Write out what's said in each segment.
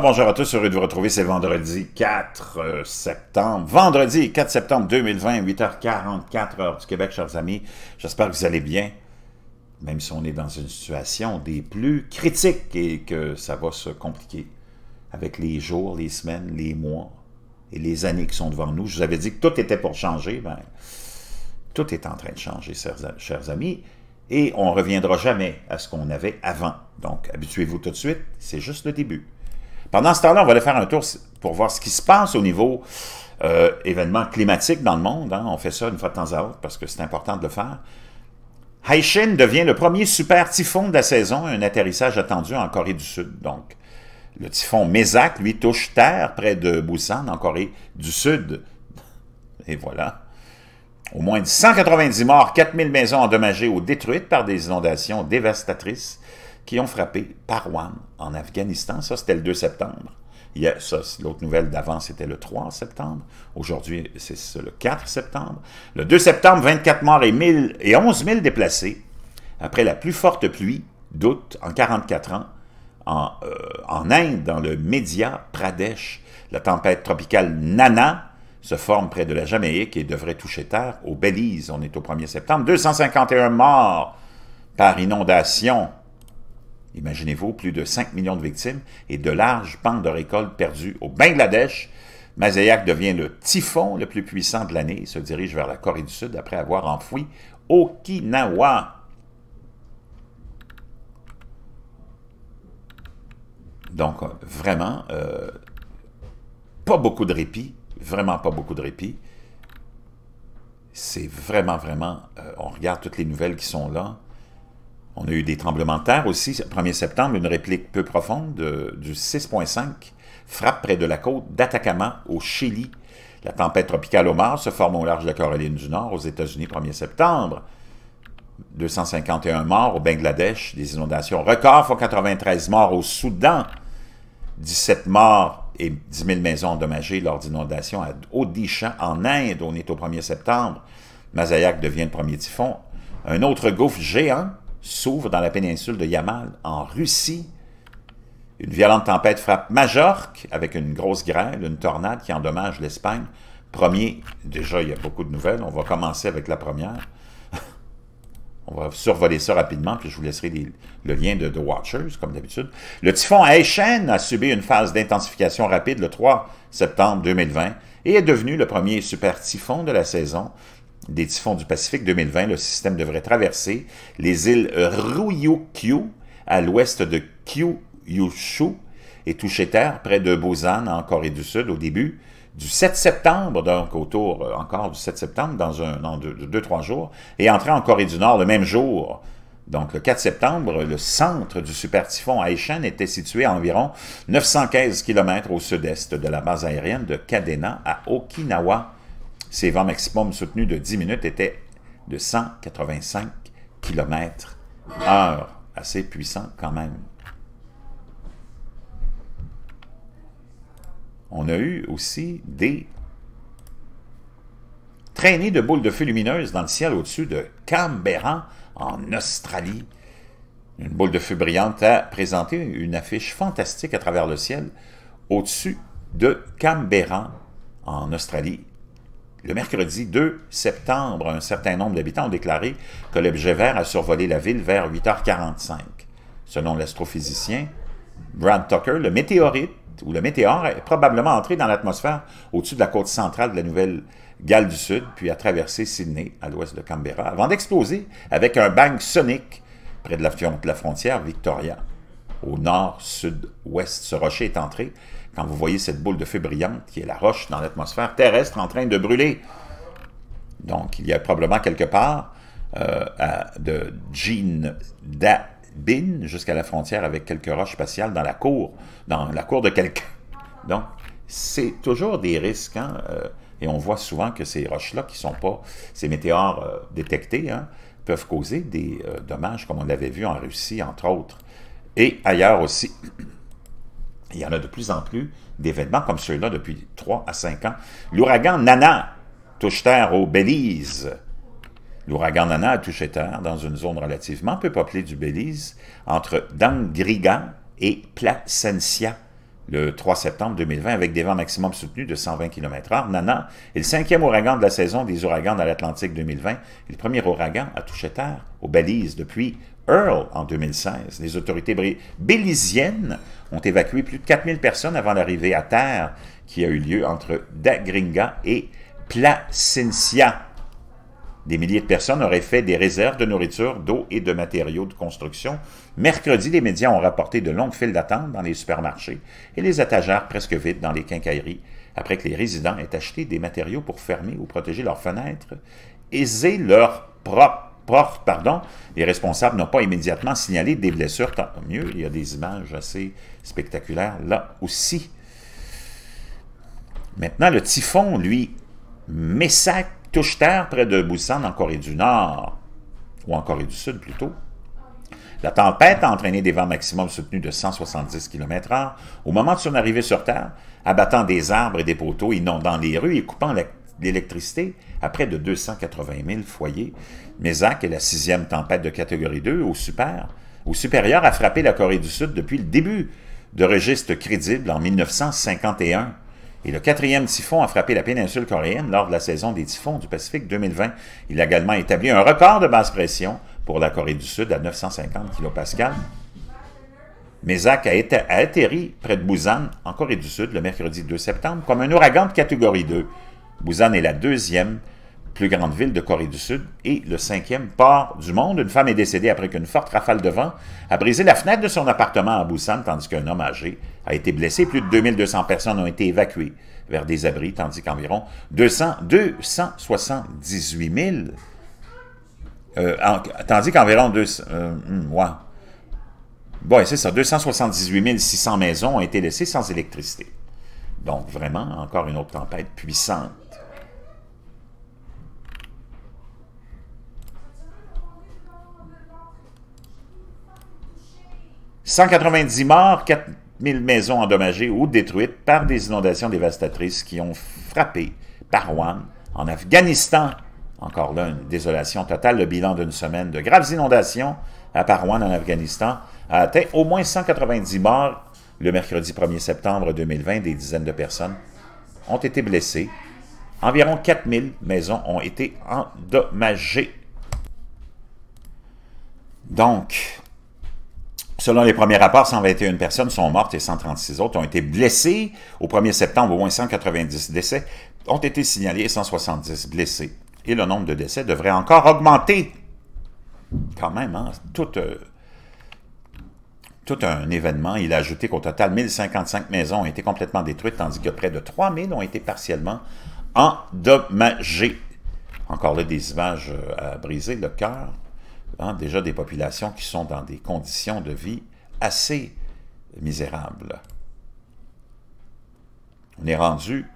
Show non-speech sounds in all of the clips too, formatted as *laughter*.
bonjour à tous. Heureux de vous retrouver. C'est vendredi 4 euh, septembre. Vendredi 4 septembre 2020, 8h44 heure du Québec, chers amis. J'espère que vous allez bien, même si on est dans une situation des plus critiques et que ça va se compliquer avec les jours, les semaines, les mois et les années qui sont devant nous. Je vous avais dit que tout était pour changer. Ben, tout est en train de changer, chers amis et on ne reviendra jamais à ce qu'on avait avant. Donc, habituez-vous tout de suite, c'est juste le début. Pendant ce temps-là, on va aller faire un tour pour voir ce qui se passe au niveau euh, événement climatique dans le monde. Hein. On fait ça une fois de temps à autre parce que c'est important de le faire. Haishin devient le premier super typhon de la saison, un atterrissage attendu en Corée du Sud. Donc, le typhon Mésac lui, touche terre près de Busan, en Corée du Sud. Et voilà. Au moins 190 morts, 4000 maisons endommagées ou détruites par des inondations dévastatrices qui ont frappé Parwan en Afghanistan. Ça, c'était le 2 septembre. L'autre nouvelle d'avant, c'était le 3 septembre. Aujourd'hui, c'est le 4 septembre. Le 2 septembre, 24 morts et, 1000, et 11 000 déplacés après la plus forte pluie d'août en 44 ans euh, en, Inde, dans le Média Pradesh. La tempête tropicale Nana se forme près de la Jamaïque et devrait toucher terre au Belize. On est au 1er septembre. 251 morts par inondation Imaginez-vous, plus de 5 millions de victimes et de larges pentes de récoltes perdues au Bangladesh. Mazayak devient le typhon le plus puissant de l'année et se dirige vers la Corée du Sud après avoir enfoui Okinawa. Donc, euh, vraiment, euh, pas beaucoup de répit, vraiment pas beaucoup de répit. C'est vraiment, vraiment, euh, on regarde toutes les nouvelles qui sont là, on a eu des tremblements de terre aussi. 1er septembre, une réplique peu profonde du 6.5 frappe près de la côte d'Atacama au Chili. La tempête tropicale Omar se forme au large de la Caroline du Nord aux États-Unis 1er septembre. 251 morts au Bangladesh, des inondations record, font 93 morts au Soudan, 17 morts et 10 000 maisons endommagées lors d'inondations à Odisha en Inde. On est au 1er septembre. Mazayak devient le premier typhon. Un autre gouffre géant s'ouvre dans la péninsule de Yamal, en Russie. Une violente tempête frappe Majorque avec une grosse grêle, une tornade qui endommage l'Espagne. Premier, déjà, il y a beaucoup de nouvelles. On va commencer avec la première. *laughs* On va survoler ça rapidement, puis je vous laisserai le lien de The Watchers, comme d'habitude. Le typhon Aishen a subi une phase d'intensification rapide le 3 septembre 2020 et est devenu le premier super typhon de la saison des typhons du Pacifique 2020, le système devrait traverser les îles Ryukyu à l'ouest de Kyushu et toucher terre près de Busan en Corée du Sud au début du 7 septembre, donc autour euh, encore du 7 septembre, dans un deux, trois jours, et entrer en Corée du Nord le même jour. Donc, le 4 septembre, le centre du super typhon Aishan était situé à environ 915 km au sud-est de la base aérienne de Kadena à Okinawa, ses vents maximums soutenus de 10 minutes étaient de 185 km heure. Assez puissant quand même. On a eu aussi des traînées de boules de feu lumineuses dans le ciel au-dessus de Canberra, en Australie. Une boule de feu brillante a présenté une affiche fantastique à travers le ciel au-dessus de Canberra, en Australie, le mercredi 2 septembre, un certain nombre d'habitants ont déclaré que l'objet vert a survolé la ville vers 8h45. Selon l'astrophysicien Brad Tucker, le météorite ou le météore est probablement entré dans l'atmosphère au-dessus de la côte centrale de la Nouvelle-Galles du Sud, puis a traversé Sydney, à l'ouest de Canberra, avant d'exploser avec un bang sonique près de la, frontière Victoria. Au nord-sud-ouest, ce rocher est entré quand vous voyez cette boule de feu brillante qui est la roche dans l'atmosphère terrestre en train de brûler. Donc, il y a probablement quelque part euh, de Jean Dabin jusqu'à la frontière avec quelques roches spatiales dans la cour, dans la cour de quelqu'un. Donc, c'est toujours des risques. Hein? Euh, et on voit souvent que ces roches-là, qui sont pas, ces météores euh, détectés, hein, peuvent causer des dommages, comme on l'avait vu en Russie, entre autres, et ailleurs aussi. Il y en a de plus en plus d'événements comme ceux-là depuis 3 à 5 ans. L'ouragan Nana touche terre au Belize. L'ouragan Nana a touché terre dans une zone relativement peu peuplée du Belize, entre Dangriga et Placencia, le 3 septembre 2020, avec des vents maximum soutenus de 120 km/h. Nana est le cinquième ouragan de la saison des ouragans dans l'Atlantique 2020 et le premier ouragan a touché terre au Belize depuis Earl en 2016. Les autorités beliziennes ont évacué plus de 4000 personnes avant l'arrivée à terre qui a eu lieu entre Dagringa et Placencia. Des milliers de personnes auraient fait des réserves de nourriture, d'eau et de matériaux de construction. Mercredi, les médias ont rapporté de longues files d'attente dans les supermarchés et les étagères presque vides dans les quincailleries après que les résidents aient acheté des matériaux pour fermer ou protéger leurs fenêtres et leurs propres pardon, les responsables n'ont pas immédiatement signalé des blessures, tant mieux, il y a des images assez spectaculaires là aussi. Maintenant, le typhon, lui, Messac touche terre près de Busan en Corée du Nord, ou en Corée du Sud plutôt. La tempête a entraîné des vents maximum soutenus de 170 km h au moment de son arrivée sur Terre, abattant des arbres et des poteaux, inondant les rues et coupant les d'électricité à près de 280 000 foyers. Mézac est la sixième tempête de catégorie 2 au super, au supérieur a frappé la Corée du Sud depuis le début de registre crédible en 1951. Et le quatrième typhon a frappé la péninsule coréenne lors de la saison des typhons du Pacifique 2020. Il a également établi un record de basse pression pour la Corée du Sud à 950 kPa. Mésac a, été, a atterri près de Busan, en Corée du Sud, le mercredi 2 septembre, comme un ouragan de catégorie 2. Busan est la deuxième plus grande ville de Corée du Sud et le cinquième port du monde. Une femme est décédée après qu'une forte rafale de vent a brisé la fenêtre de son appartement à Busan, tandis qu'un homme âgé a été blessé. Plus de 2200 personnes ont été évacuées vers des abris, tandis qu'environ euh, tandis qu'environ bon, euh, hmm, ça, 278 600 maisons ont été laissées sans électricité. Donc, vraiment, encore une autre tempête puissante 190 morts, 4000 maisons endommagées ou détruites par des inondations dévastatrices qui ont frappé Parwan en Afghanistan. Encore là, une désolation totale. Le bilan d'une semaine de graves inondations à Parwan en Afghanistan a atteint au moins 190 morts le mercredi 1er septembre 2020. Des dizaines de personnes ont été blessées. Environ 4000 maisons ont été endommagées. Donc, Selon les premiers rapports, 121 personnes sont mortes et 136 autres ont été blessées. Au 1er septembre, au moins 190 décès ont été signalés et 170 blessés. Et le nombre de décès devrait encore augmenter. Quand même, hein, tout, euh, tout un événement. Il a ajouté qu'au total, 1055 maisons ont été complètement détruites, tandis que près de 3000 ont été partiellement endommagées. Encore là, des images euh, à briser le cœur. Hein, déjà des populations qui sont dans des conditions de vie assez misérables. On est rendu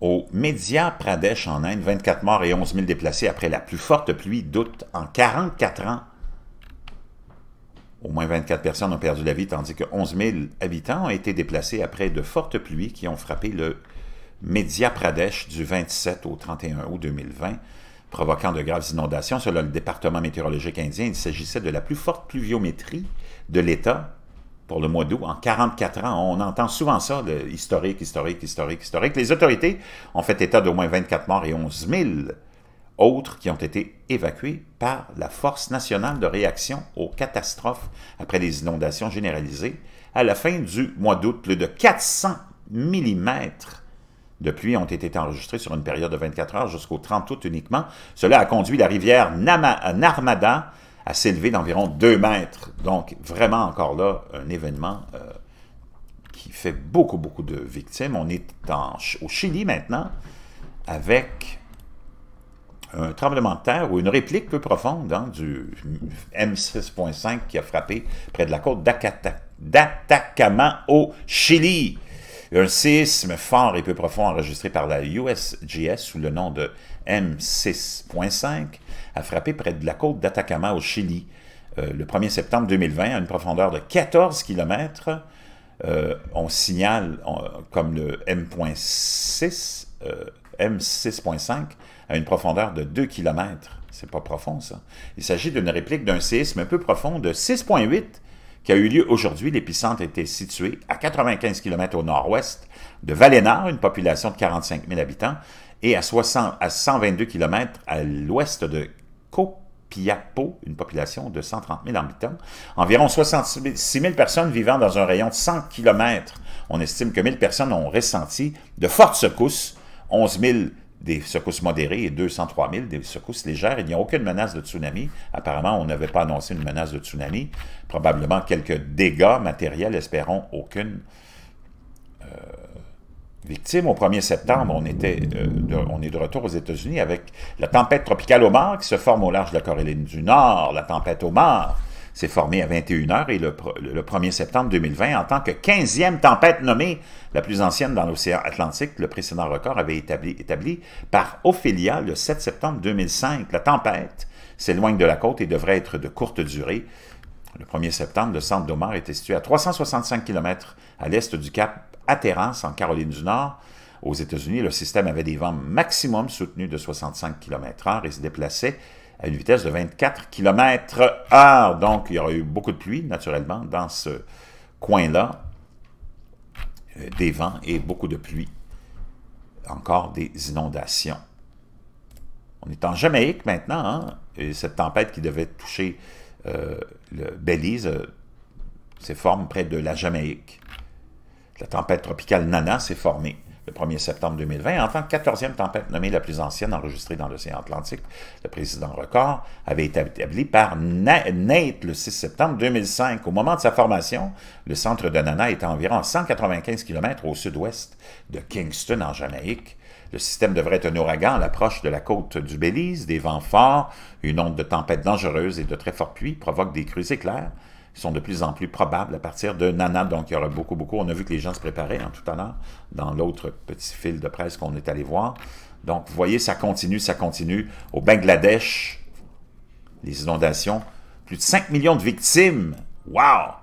au Média Pradesh en Inde, 24 morts et 11 000 déplacés après la plus forte pluie d'août en 44 ans. Au moins 24 personnes ont perdu la vie, tandis que 11 000 habitants ont été déplacés après de fortes pluies qui ont frappé le Média Pradesh du 27 au 31 août 2020 provoquant de graves inondations. Selon le département météorologique indien, il s'agissait de la plus forte pluviométrie de l'État pour le mois d'août en 44 ans. On entend souvent ça, historique, historique, historique, historique. Les autorités ont fait état d'au moins 24 morts et 11 000 autres qui ont été évacués par la Force nationale de réaction aux catastrophes après les inondations généralisées. À la fin du mois d'août, plus de 400 millimètres depuis, ont été enregistrés sur une période de 24 heures jusqu'au 30 août uniquement. Cela a conduit la rivière euh, Narmada à s'élever d'environ 2 mètres. Donc, vraiment encore là, un événement euh, qui fait beaucoup, beaucoup de victimes. On est au Chili maintenant avec un tremblement de terre ou une réplique peu profonde hein, du M6.5 qui a frappé près de la côte d'Atacama au Chili. Un séisme fort et peu profond enregistré par la USGS sous le nom de M6.5 a frappé près de la côte d'Atacama au Chili euh, le 1er septembre 2020 à une profondeur de 14 km. Euh, on signale comme le M6.5 euh, à une profondeur de 2 km. C'est pas profond, ça. Il s'agit d'une réplique d'un séisme un peu profond de 6,8 qui a eu lieu aujourd'hui. L'épicentre était situé à 95 km au nord-ouest de Valénard, une population de 45 000 habitants, et à, 60, à 122 km à l'ouest de Copiapo, une population de 130 000 habitants. Environ 66 000 personnes vivant dans un rayon de 100 km. On estime que 1 000 personnes ont ressenti de fortes secousses, 11 000 des secousses modérées et 203 000 des secousses légères. Il n'y a aucune menace de tsunami. Apparemment, on n'avait pas annoncé une menace de tsunami. Probablement quelques dégâts matériels, espérons aucune euh, victime. Au 1er septembre, on, était, euh, on est de retour aux États-Unis avec la tempête tropicale Omar qui se forme au large de la Caroline du Nord, la tempête Omar s'est formé à 21h et le, 1er septembre 2020 en tant que 15e tempête nommée la plus ancienne dans l'océan Atlantique. Le précédent record avait établi, établi par Ophelia le 7 septembre 2005. La tempête s'éloigne de la côte et devrait être de courte durée. Le 1er septembre, le centre d'Omar était situé à 365 km à l'est du cap Atterrance, en Caroline du Nord. Aux États-Unis, le système avait des vents maximum soutenus de 65 km/h et se déplaçait à une vitesse de 24 km heure, Donc, il y aura eu beaucoup de pluie, naturellement, dans ce coin-là. Euh, des vents et beaucoup de pluie. Encore des inondations. On est en Jamaïque maintenant, hein, et cette tempête qui devait toucher euh, le Belize euh, s'est formée près de la Jamaïque. La tempête tropicale Nana s'est formée le 1er septembre 2020, en tant 14e tempête nommée la plus ancienne enregistrée dans l'océan Atlantique. Le précédent record avait été établi par Nate le 6 septembre 2005. Au moment de sa formation, le centre de Nana était environ 195 km au sud-ouest de Kingston, en Jamaïque. Le système devrait être un ouragan à l'approche de la côte du Belize, des vents forts, une onde de tempête dangereuse et de très forts pluies provoquent des crues éclairs, sont de plus en plus probables à partir de Nana. Donc, il y aura beaucoup, beaucoup. On a vu que les gens se préparaient en hein, tout à l'heure dans l'autre petit fil de presse qu'on est allé voir. Donc, vous voyez, ça continue, ça continue. Au Bangladesh, les inondations, plus de 5 millions de victimes. Wow!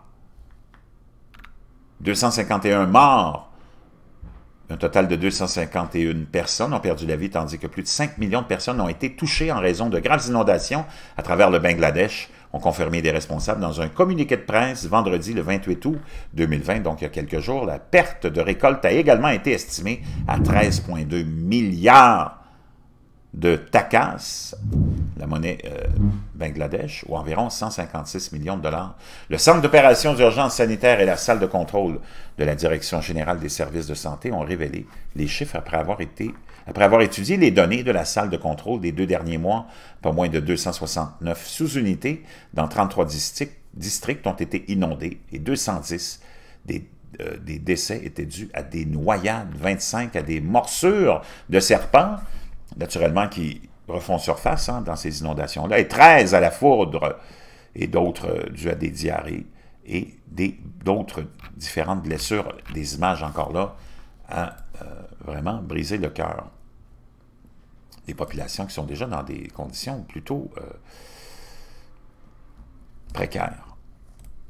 251 morts. Un total de 251 personnes ont perdu la vie, tandis que plus de 5 millions de personnes ont été touchées en raison de graves inondations à travers le Bangladesh ont confirmé des responsables dans un communiqué de presse vendredi le 28 août 2020, donc il y a quelques jours. La perte de récolte a également été estimée à 13,2 milliards de takas, la monnaie euh, Bangladesh, ou environ 156 millions de dollars. Le Centre d'opérations d'urgence sanitaire et la salle de contrôle de la Direction générale des services de santé ont révélé les chiffres après avoir été après avoir étudié les données de la salle de contrôle des deux derniers mois, pas moins de 269 sous-unités dans 33 districts, ont été inondées et 210 euh, des, décès étaient dus à des noyades, 25 à des morsures de serpents, naturellement qui refont surface hein, dans ces inondations-là, et 13 à la foudre et d'autres euh, dus à des diarrhées et d'autres différentes blessures, des images encore là, à hein, euh, vraiment briser le cœur des populations qui sont déjà dans des conditions plutôt euh, précaires.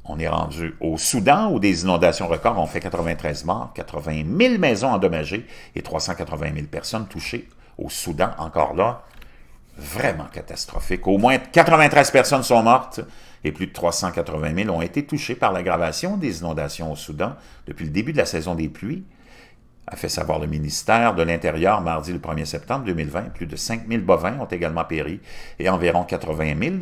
On est rendu au Soudan où des inondations records ont fait 93 morts, 80 000 maisons endommagées et 380 000 personnes touchées. Au Soudan, encore là, vraiment catastrophique. Au moins 93 personnes sont mortes et plus de 380 000 ont été touchées par l'aggravation des inondations au Soudan depuis le début de la saison des pluies a fait savoir le ministère de l'Intérieur mardi le 1er septembre 2020. Plus de 5 000 bovins ont également péri et environ 80 000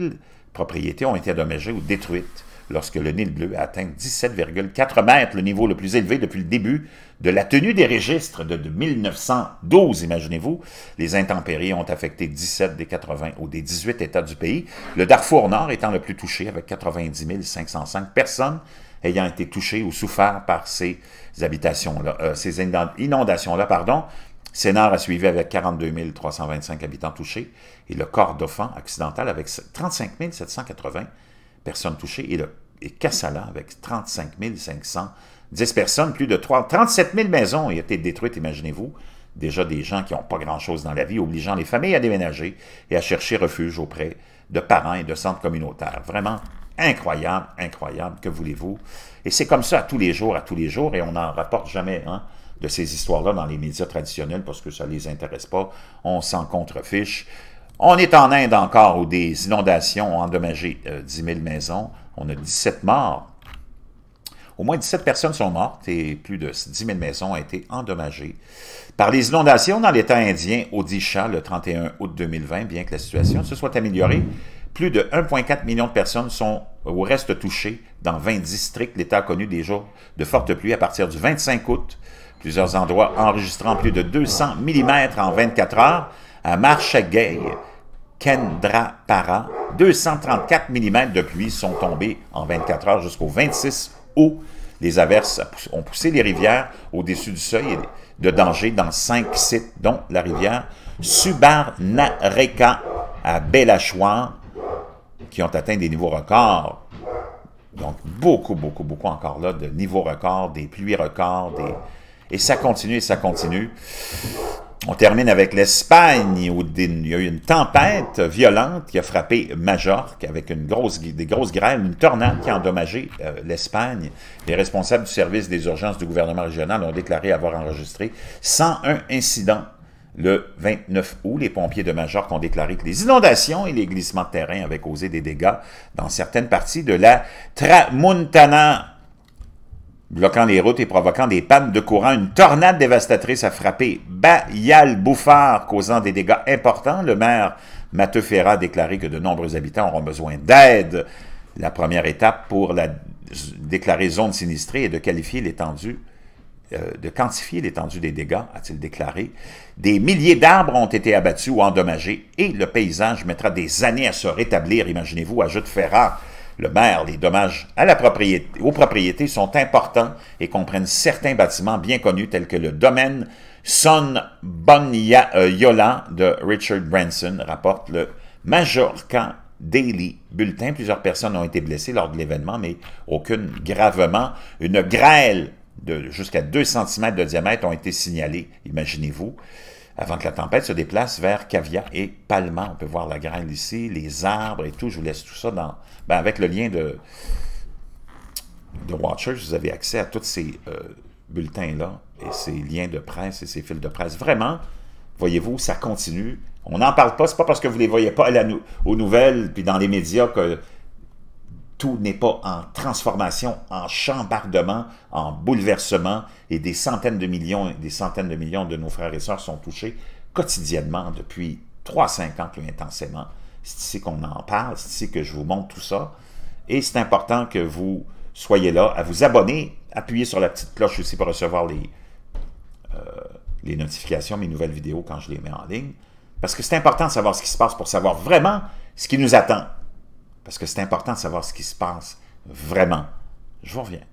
propriétés ont été endommagées ou détruites lorsque le Nil bleu a atteint 17,4 mètres, le niveau le plus élevé depuis le début de la tenue des registres de 1912, imaginez-vous. Les intempéries ont affecté 17 des 80 ou des 18 États du pays, le Darfour Nord étant le plus touché avec 90 505 personnes ayant été touchés ou souffert par ces habitations-là, euh, ces inondations-là, pardon. Sénar a suivi avec 42 325 habitants touchés et le corps d'Offan accidental avec 35 780 personnes touchées et, le, Kassala avec 35 510 personnes, plus de 3, 37 000 maisons ont été détruites, imaginez-vous déjà des gens qui n'ont pas grand-chose dans la vie, obligeant les familles à déménager et à chercher refuge auprès de parents et de centres communautaires. Vraiment incroyable, incroyable, que voulez-vous? Et c'est comme ça à tous les jours, à tous les jours, et on n'en rapporte jamais hein, de ces histoires-là dans les médias traditionnels parce que ça ne les intéresse pas, on s'en contrefiche. On est en Inde encore où des inondations ont endommagé 10 euh, 000 maisons, on a 17 morts. Au moins 17 personnes sont mortes et plus de 10 000 maisons ont été endommagées par les inondations dans l'État indien Odisha le 31 août 2020, bien que la situation se soit améliorée plus de 1,4 million de personnes sont ou restent touchées dans 20 districts. L'État a connu des jours de fortes pluies à partir du 25 août. Plusieurs endroits enregistrant plus de 200 mm en 24 heures. À Kendra-Para, 234 mm de pluie sont tombés en 24 heures jusqu'au 26 août. Les averses ont poussé les rivières au-dessus du seuil de danger dans cinq sites, dont la rivière Subarnareka à Belachouan, qui ont atteint des niveaux records. Donc, beaucoup, beaucoup, beaucoup encore là de niveaux records, des pluies records, des... et ça continue et ça continue. On termine avec l'Espagne où il y a eu une tempête violente qui a frappé Majorque avec une grosse, des grosses grêles, une tornade qui a endommagé euh, l'Espagne. Les responsables du service des urgences du gouvernement régional ont déclaré avoir enregistré 101 incidents le 29 août, les pompiers de Majorque ont déclaré que les inondations et les glissements de terrain avaient causé des dégâts dans certaines parties de la Tramuntana, bloquant les routes et provoquant des pannes de courant. Une tornade dévastatrice a frappé Bayal Bouffard, causant des dégâts importants. Le maire Mathieu Ferrat a déclaré que de nombreux habitants auront besoin d'aide. La première étape pour la déclarer zone sinistrée est de qualifier l'étendue euh, de quantifier l'étendue des dégâts, a-t-il déclaré. Des milliers d'arbres ont été abattus ou endommagés et le paysage mettra des années à se rétablir, imaginez-vous, ajoute Ferrar, Le maire, les dommages à la propriété, aux propriétés sont importants et comprennent certains bâtiments bien connus tels que le domaine Son yolan de Richard Branson, rapporte le Majorcan Daily Bulletin. Plusieurs personnes ont été blessées lors de l'événement, mais aucune gravement. Une grêle de jusqu'à 2 cm de diamètre ont été signalés, imaginez-vous, avant que la tempête se déplace vers Cavia et Palma. On peut voir la graine ici, les arbres et tout. Je vous laisse tout ça dans, ben avec le lien de, de Watchers. Vous avez accès à tous ces euh, bulletins-là et ces liens de presse et ces fils de presse. Vraiment, voyez-vous, ça continue. On n'en parle pas, c'est pas parce que vous ne les voyez pas aux nouvelles puis dans les médias que tout n'est pas en transformation, en chambardement, en bouleversement, et des centaines de millions et des centaines de millions de nos frères et sœurs sont touchés quotidiennement depuis 3-5 ans plus intensément. C'est ici qu'on en parle, c'est ici que je vous montre tout ça. Et c'est important que vous soyez là, à vous abonner, appuyez sur la petite cloche aussi pour recevoir les, euh, les notifications, mes nouvelles vidéos quand je les mets en ligne. Parce que c'est important de savoir ce qui se passe pour savoir vraiment ce qui nous attend parce que c'est important de savoir ce qui se passe vraiment. Je vous reviens.